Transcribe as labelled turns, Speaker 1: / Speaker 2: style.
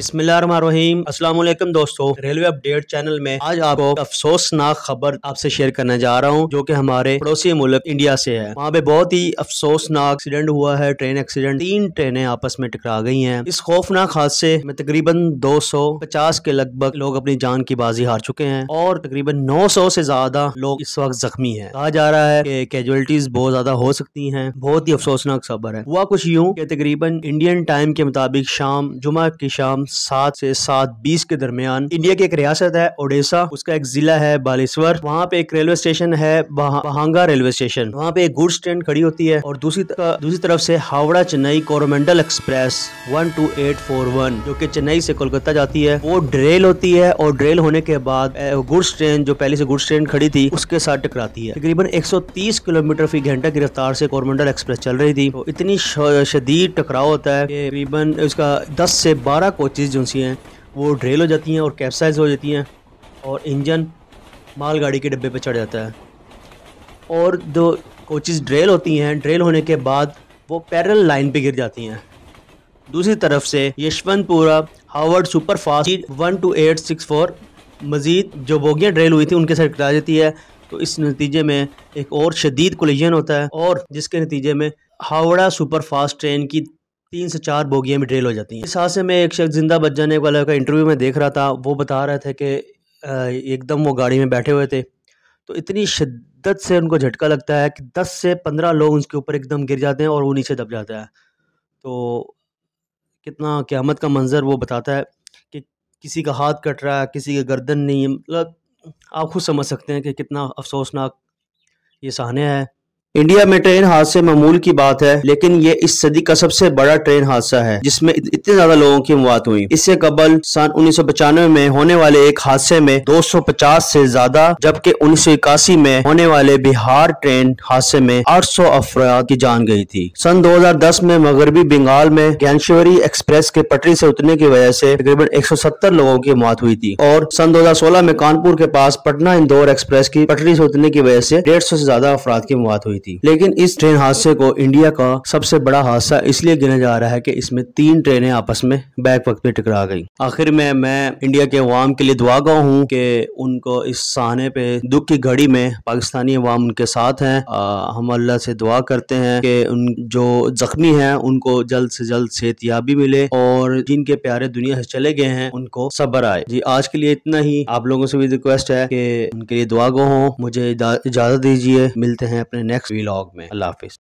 Speaker 1: अस्सलाम वालेकुम दोस्तों रेलवे अपडेट चैनल में आज आपको अफसोसनाक खबर आपसे शेयर करने जा रहा हूँ जो कि हमारे पड़ोसी मुल्क इंडिया से है वहाँ पे बहुत ही अफसोसनाक एक्सीडेंट हुआ है ट्रेन एक्सीडेंट तीन ट्रेनें आपस में टकरा गई हैं इस खौफनाक हादसे में तकरीबन 250 के लगभग लोग अपनी जान की बाजी हार चुके हैं और तकरीबन सौ से ज्यादा लोग इस वक्त जख्मी है कहा जा रहा है की कैजुअलिटीज बहुत ज्यादा हो सकती है बहुत ही अफसोसनाक खबर है हुआ कुछ यूँ के तकरीबन इंडियन टाइम के मुताबिक शाम जुमा की शाम सात से सात बीस के दरमियान इंडिया की एक रियासत है ओडिशा उसका एक जिला है बालेश्वर वहाँ पे एक रेलवे स्टेशन है बहांगा रेलवे स्टेशन वहाँ पे एक गुड्स ट्रेन खड़ी होती है और दूसरी दूसरी तरफ से Howrah Chennai Coromandel express one two eight four one जो की चेन्नई से कोलकाता जाती है वो ड्रेल होती है और ड्रेल होने के बाद गुड्स ट्रेन जो पहले से गुड्स ट्रेन खड़ी थी उसके साथ टकराती है तकरीबन तीस किलोमीटर फी घंटा की रफ्तार से कोरमंडल एक्सप्रेस चल रही थी तो इतनी शदीद टकराव होता है तकरीबन उसका 10 से 12 कोच कोचेज जो सी हैं वो ड्रेल हो जाती हैं और कैप्साइज हो जाती हैं और इंजन मालगाड़ी के डब्बे पर चढ़ जाता है और जो कोचेज़ ड्रेल होती हैं ड्रेल होने के बाद वो पैरल लाइन पर गिर जाती हैं दूसरी तरफ से Yeshwantpura Howrah superfast one two eight six four मज़ीद जो बोगियाँ ड्रेल हुई थी उनके साथ टकरा जाती है तो इस नतीजे में एक और शदीद कोलिजन होता है और जिसके नतीजे में हावड़ा सुपरफास्ट ट्रेन की तीन से चार बोगियाँ भी ड्रेल हो जाती हैं इस हादसे में एक शख्स जिंदा बच जाने वाले का इंटरव्यू में देख रहा था वो बता रहे थे कि एकदम वो गाड़ी में बैठे हुए थे तो इतनी शिद्दत से उनको झटका लगता है कि दस से पंद्रह लोग उसके ऊपर एकदम गिर जाते हैं और वो नीचे दब जाता है तो कितना क़्यामत का मंज़र वो बताता है कि किसी का हाथ कट रहा है किसी का गर्दन नहीं मतलब आप खुद समझ सकते हैं कि कितना अफसोसनाक ये सहने है इंडिया में ट्रेन हादसे मामूल की बात है लेकिन ये इस सदी का सबसे बड़ा ट्रेन हादसा है जिसमें इतने ज्यादा लोगों की मौत हुई इससे कबल सन उन्नीस में होने वाले एक हादसे में 250 से ज्यादा जबकि उन्नीस में होने वाले बिहार ट्रेन हादसे में 800 अफराद की जान गई थी सन 2010 में मगरबी बंगाल में ज्ञानश्वरी एक्सप्रेस के पटरी से उतरने की वजह से तकरीबन एक लोगों की मौत हुई थी और सन दो में कानपुर के पास पटना इंदौर एक्सप्रेस की पटरी से उतरने की वजह से डेढ़ से ज्यादा अफराद की मौत हुई थी लेकिन इस ट्रेन हादसे को इंडिया का सबसे बड़ा हादसा इसलिए गिना जा रहा है की इसमें तीन ट्रेनें आपस में बैक वक्त में टकरा गई आखिर में मैं इंडिया के अवाम के लिए दुआ दुआगा हूँ कि उनको इस सहने पे दुख की घड़ी में पाकिस्तानी अवाम उनके साथ हैं हम अल्लाह से दुआ करते हैं कि उन जो जख्मी हैं उनको जल्द से जल्द सेहत याबी मिले और जिनके प्यारे दुनिया से चले गए हैं उनको सबर आए जी आज के लिए इतना ही आप लोगों से भी रिक्वेस्ट है कि उनके लिए दुआ गो हो मुझे इजाज़त दीजिए मिलते हैं अपने नेक्स्ट वीलॉग में अल्लाह हाफिज़